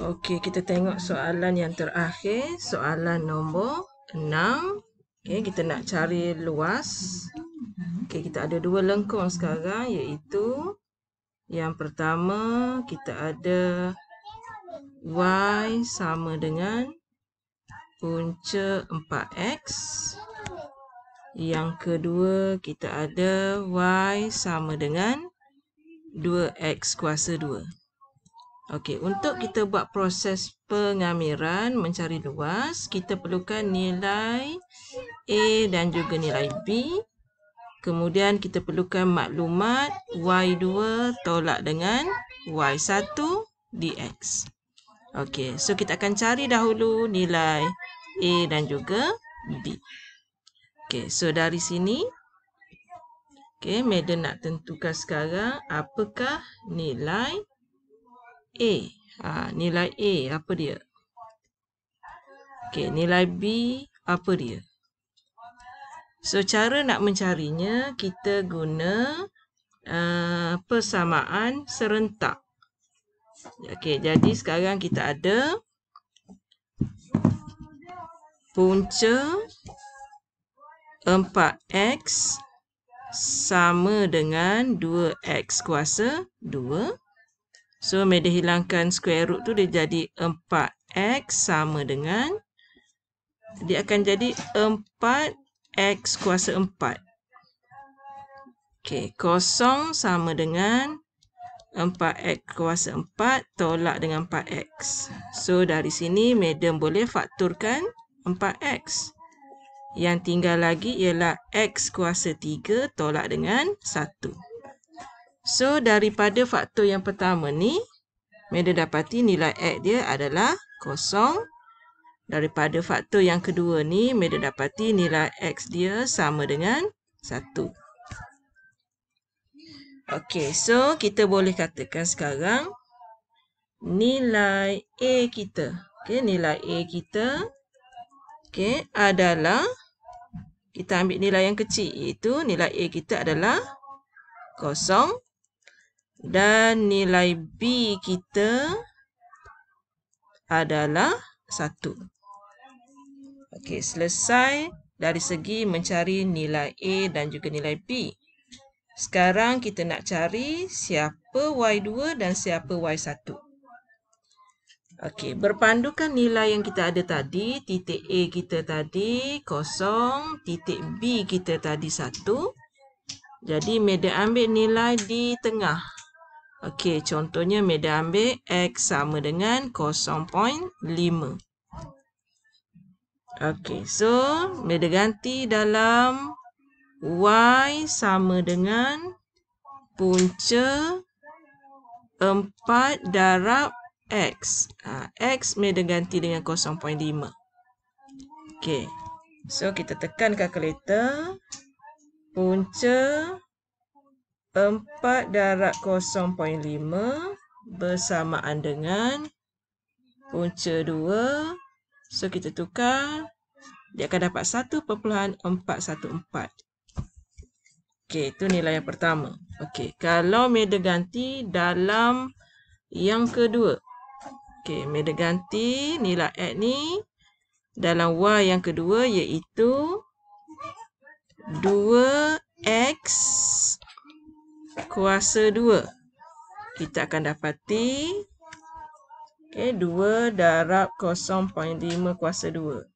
Okey, kita tengok soalan yang terakhir. Soalan nombor 6. Okey, kita nak cari luas. Okey, kita ada dua lengkung sekarang iaitu yang pertama kita ada Y sama dengan punca 4X. Yang kedua kita ada Y sama dengan 2X kuasa 2. Okey, untuk kita buat proses pengamiran mencari luas, kita perlukan nilai A dan juga nilai B. Kemudian kita perlukan maklumat Y2 tolak dengan Y1 dx. Okey, so kita akan cari dahulu nilai A dan juga B. Okey, so dari sini, okay, Madam nak tentukan sekarang apakah nilai A. A. Ha, nilai A apa dia? Okey, nilai B apa dia? So, cara nak mencarinya, kita guna uh, persamaan serentak. Okey, jadi sekarang kita ada punca 4X sama dengan 2X kuasa 2. So, Medi hilangkan square root tu, dia jadi 4x sama dengan. Dia akan jadi 4x kuasa 4. Okey, kosong sama dengan 4x kuasa 4 tolak dengan 4x. So, dari sini Medan boleh fakturkan 4x. Yang tinggal lagi ialah x kuasa 3 tolak dengan 1. So, daripada faktor yang pertama ni, Meda dapati nilai X dia adalah kosong. Daripada faktor yang kedua ni, Meda dapati nilai X dia sama dengan satu. Okey, so kita boleh katakan sekarang nilai A kita. Okey, nilai A kita okey adalah kita ambil nilai yang kecil iaitu nilai A kita adalah dan nilai B kita adalah 1. Okey, selesai dari segi mencari nilai A dan juga nilai B. Sekarang kita nak cari siapa Y2 dan siapa Y1. Okey, berpandukan nilai yang kita ada tadi, titik A kita tadi kosong, titik B kita tadi satu. Jadi, media ambil nilai di tengah. Okey, contohnya Meda ambil X sama dengan 0.5 Okey, so Meda ganti dalam Y sama dengan Punca 4 darab X ha, X Meda ganti dengan 0.5 Okey, so kita tekan kalkulator Punca 4 darab 0.5 bersamaan dengan punca 2. So kita tukar. Dia akan dapat 1.414. Okey, itu nilai yang pertama. Okey, kalau meda ganti dalam yang kedua. Okey, meda ganti nilai x ni dalam Y yang kedua iaitu 2X kuasa 2. Kita akan dapati okay, 2 darab 0.5 kuasa 2.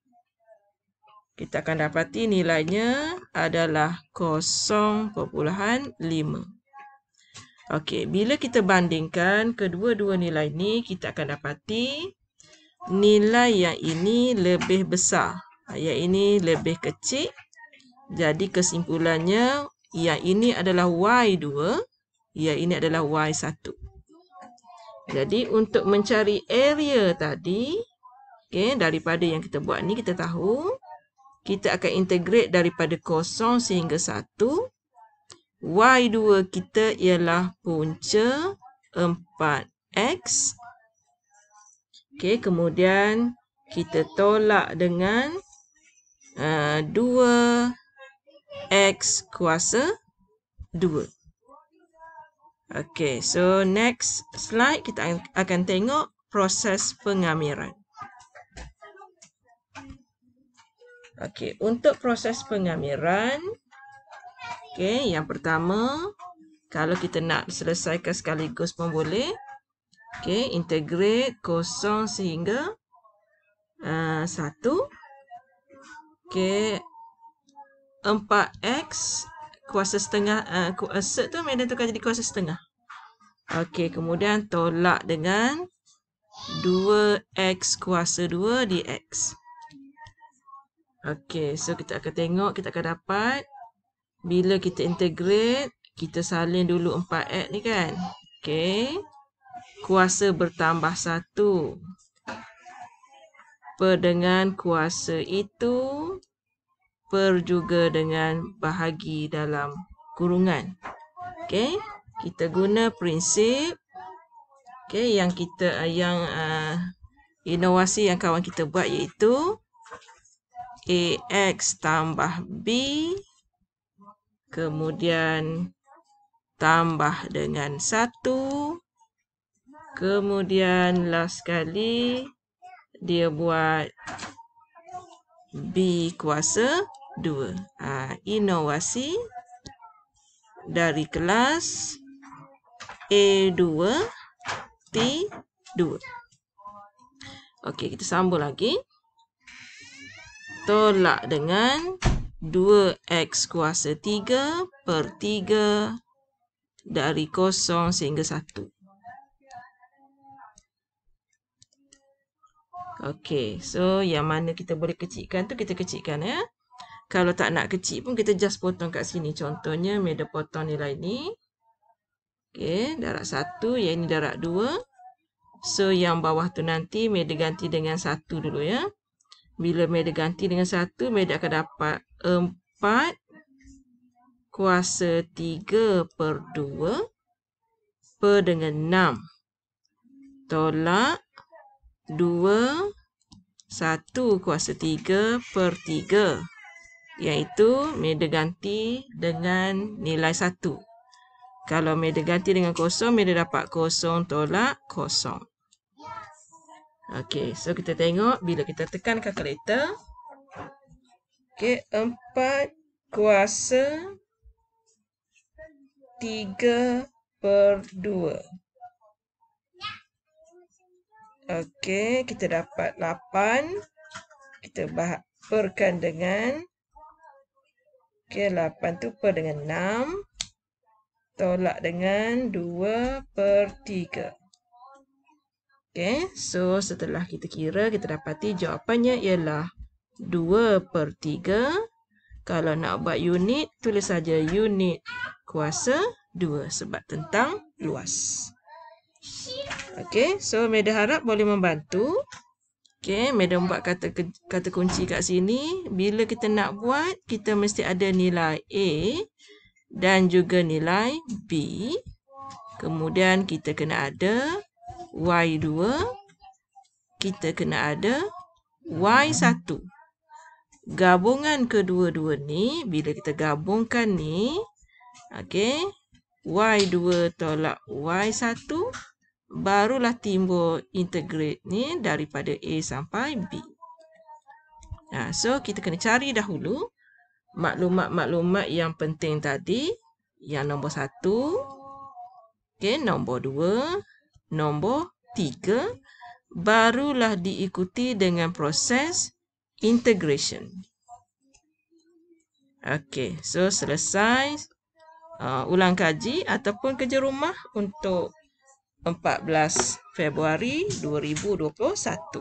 Kita akan dapati nilainya adalah 0.5. Okey, bila kita bandingkan kedua-dua nilai ini, kita akan dapati nilai yang ini lebih besar. Yang ini lebih kecil. Jadi kesimpulannya Ya ini adalah Y2, ya ini adalah Y1. Jadi untuk mencari area tadi, okay, daripada yang kita buat ni kita tahu, kita akan integrate daripada kosong sehingga 1. Y2 kita ialah punca 4X. Okay, kemudian kita tolak dengan uh, 2X. X kuasa 2. Okey, so next slide kita akan tengok proses pengamiran. Okey, untuk proses pengamiran, okey, yang pertama, kalau kita nak selesaikan sekaligus pun boleh. Okey, integrate kosong sehingga uh, satu. Okey, 4x kuasa setengah uh, eh, set eh, tu Medan tukar jadi kuasa setengah. Okey, kemudian tolak dengan 2x kuasa 2 dx. Okey, so kita akan tengok kita akan dapat bila kita integrate, kita salin dulu 4x ni kan. Okey. Kuasa bertambah 1 per dengan kuasa itu per juga dengan bahagi dalam kurungan. Okey, kita guna prinsip okey yang kita yang uh, inovasi yang kawan kita buat iaitu AX tambah B kemudian tambah dengan 1 kemudian last kali dia buat B kuasa 2. Ha, ah, inovasi dari kelas A2, T2. Okey, kita sambung lagi. Tolak dengan 2X kuasa 3 per 3 dari kosong sehingga 1. Okay, so yang mana kita boleh kecikkan tu kita kecikkan ya. Kalau tak nak kecil pun kita just potong kat sini. Contohnya meja potong nilai ni. Okay, darat satu, yang ini darat dua. So yang bawah tu nanti meja ganti dengan satu dulu ya. Bila meja ganti dengan satu, meja akan dapat empat kuasa tiga per dua per dengan enam tolak 2, 1 kuasa 3 per 3. Iaitu meda ganti dengan nilai 1. Kalau meda ganti dengan kosong, meda dapat kosong tolak kosong. Okey, so kita tengok bila kita tekan kalkulator. Okey, 4 kuasa 3 per 2. Okey, kita dapat 8. Kita bahagikan dengan. Okey, 8 tu per dengan 6. Tolak dengan 2 per 3. Okey, so setelah kita kira, kita dapati jawapannya ialah 2 per 3. Kalau nak buat unit, tulis saja unit kuasa 2 sebab tentang luas. Okay, so Meda harap boleh membantu. Okay, Meda buat kata kata kunci kat sini. Bila kita nak buat, kita mesti ada nilai A dan juga nilai B. Kemudian kita kena ada Y2. Kita kena ada Y1. Gabungan kedua-dua ni, bila kita gabungkan ni, okay, Y2 tolak Y1, Y1 barulah timbul integrate ni daripada A sampai B. Ha, so, kita kena cari dahulu maklumat-maklumat yang penting tadi. Yang nombor satu, okay, nombor dua, nombor tiga, barulah diikuti dengan proses integration. Okay, so selesai uh, ulang kaji ataupun kerja rumah untuk 14 Februari 2021.